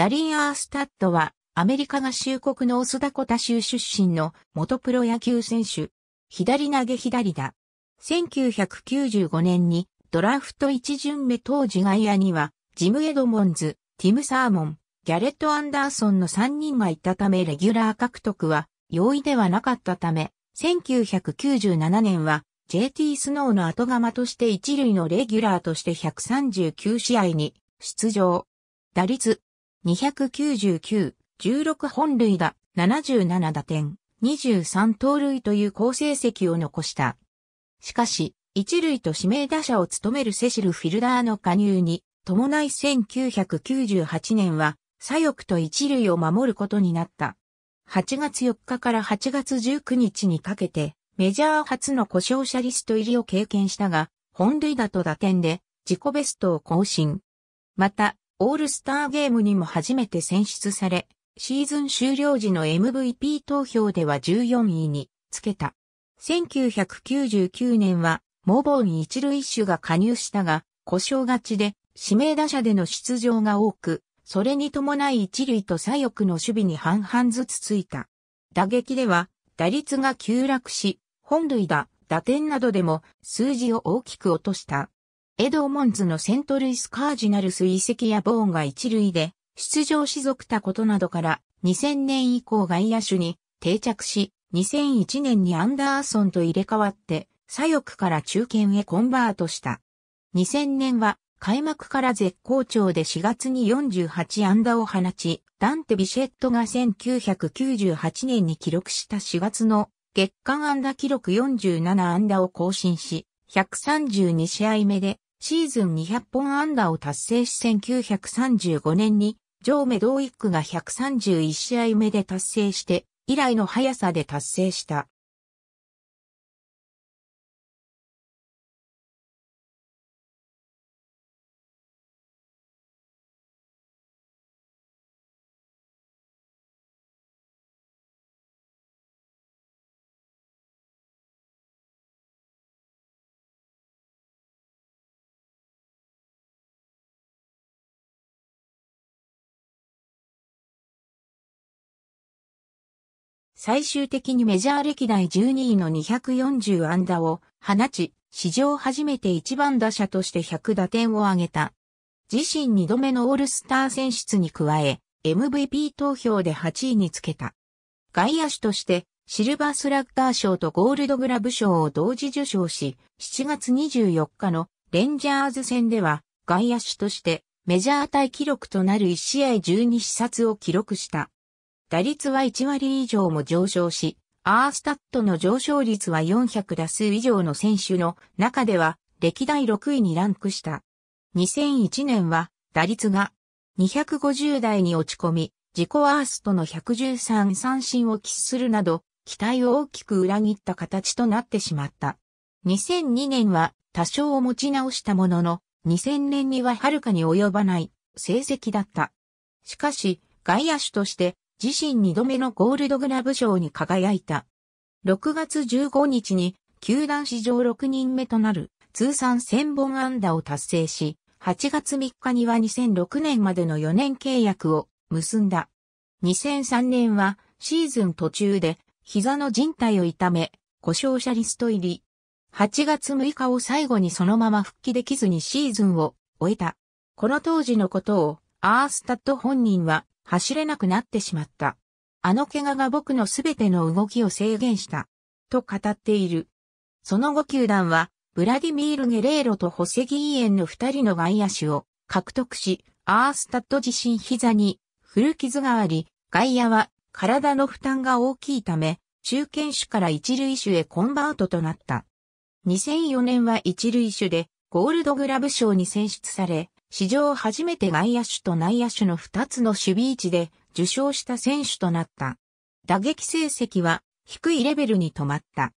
ダリン・アースタッドは、アメリカ合衆国のオスダコタ州出身の元プロ野球選手。左投げ左だ。1995年にドラフト一巡目当時外野には、ジム・エドモンズ、ティム・サーモン、ギャレット・アンダーソンの3人がいたためレギュラー獲得は容易ではなかったため、1997年は JT スノーの後釜として一塁のレギュラーとして139試合に出場。打率299、16本塁打、77打点、23盗塁という好成績を残した。しかし、一塁と指名打者を務めるセシル・フィルダーの加入に、伴い1998年は、左翼と一塁を守ることになった。8月4日から8月19日にかけて、メジャー初の故障者リスト入りを経験したが、本塁打と打点で自己ベストを更新。また、オールスターゲームにも初めて選出され、シーズン終了時の MVP 投票では14位につけた。1999年は、モボーに一塁手が加入したが、故障がちで、指名打者での出場が多く、それに伴い一塁と左翼の守備に半々ずつついた。打撃では、打率が急落し、本塁打、打点などでも数字を大きく落とした。エドモンズのセントルイスカージナルス遺跡やボーンが一塁で出場し続たことなどから2000年以降外野手に定着し、2001年にアンダーソンと入れ替わって左翼から中堅へコンバートした。2000年は開幕から絶好調で4月に48安打を放ち、ダンテ・ビシェットが1998年に記録した4月の月間安打記録47安打を更新し、132試合目でシーズン200本安打を達成し1935年に、ジョー・メドウィックが131試合目で達成して、以来の速さで達成した。最終的にメジャー歴代12位の240安打を放ち、史上初めて1番打者として100打点を挙げた。自身2度目のオールスター選出に加え、MVP 投票で8位につけた。外野手としてシルバースラッガー賞とゴールドグラブ賞を同時受賞し、7月24日のレンジャーズ戦では外野手としてメジャー対記録となる1試合12視察を記録した。打率は1割以上も上昇し、アースタットの上昇率は400打数以上の選手の中では歴代6位にランクした。2001年は打率が250台に落ち込み、自己アースとの113三振を喫するなど、期待を大きく裏切った形となってしまった。2002年は多少を持ち直したものの、2000年には遥かに及ばない成績だった。しかし、外野手として自身2度目のゴールドグラブ賞に輝いた。6月15日に、球団史上6人目となる通算1000本安打を達成し、8月3日には2006年までの4年契約を結んだ。2003年はシーズン途中で膝の人帯を痛め、故障者リスト入り。8月6日を最後にそのまま復帰できずにシーズンを終えた。この当時のことをアースタッド本人は走れなくなってしまった。あの怪我が僕のすべての動きを制限した。と語っている。その後球団は、ブラディミール・ゲレーロとホセギーエンの二人の外野手を獲得し、アースタッド自身膝に古傷があり、外野は体の負担が大きいため、中堅手から一塁手へコンバートとなった。2004年は一塁手でゴールドグラブ賞に選出され、史上初めて外野手と内野手の2つの守備位置で受賞した選手となった。打撃成績は低いレベルに止まった。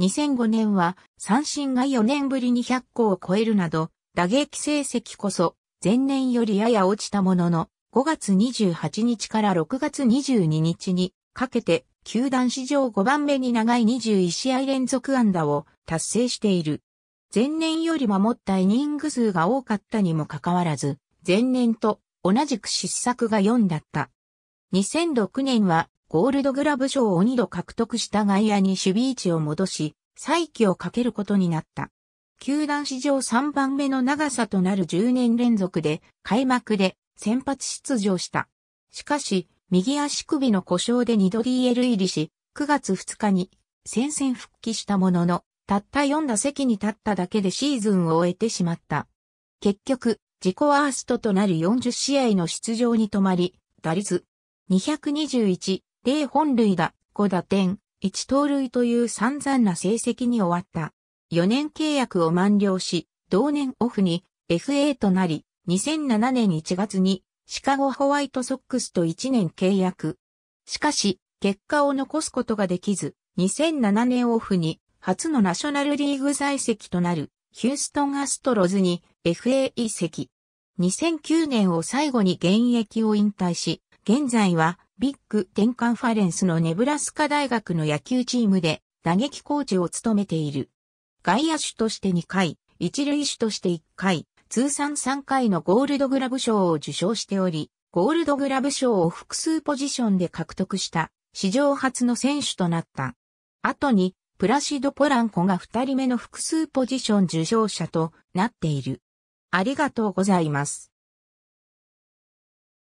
2005年は三振が4年ぶりに100個を超えるなど、打撃成績こそ前年よりやや落ちたものの、5月28日から6月22日にかけて、球団史上5番目に長い21試合連続安打を達成している。前年より守ったイニング数が多かったにもかかわらず、前年と同じく失策が4だった。2006年はゴールドグラブ賞を2度獲得した外野に守備位置を戻し、再起をかけることになった。球団史上3番目の長さとなる10年連続で開幕で先発出場した。しかし、右足首の故障で2度 DL 入りし、9月2日に戦線復帰したものの、たった4打席に立っただけでシーズンを終えてしまった。結局、自己ワーストとなる40試合の出場に止まり、打率221、0本塁打、5打点、1盗塁という散々な成績に終わった。4年契約を満了し、同年オフに FA となり、2007年1月にシカゴホワイトソックスと1年契約。しかし、結果を残すことができず、2007年オフに初のナショナルリーグ在籍となるヒューストンアストロズに FA 移籍。2009年を最後に現役を引退し、現在はビッグ転換。カンファレンスのネブラスカ大学の野球チームで打撃コーチを務めている。外野手として2回、一塁手として1回、通算3回のゴールドグラブ賞を受賞しており、ゴールドグラブ賞を複数ポジションで獲得した史上初の選手となった。後にプラシド・ポランコが2人目の複数ポジション受賞者となっている。ありがとうございます。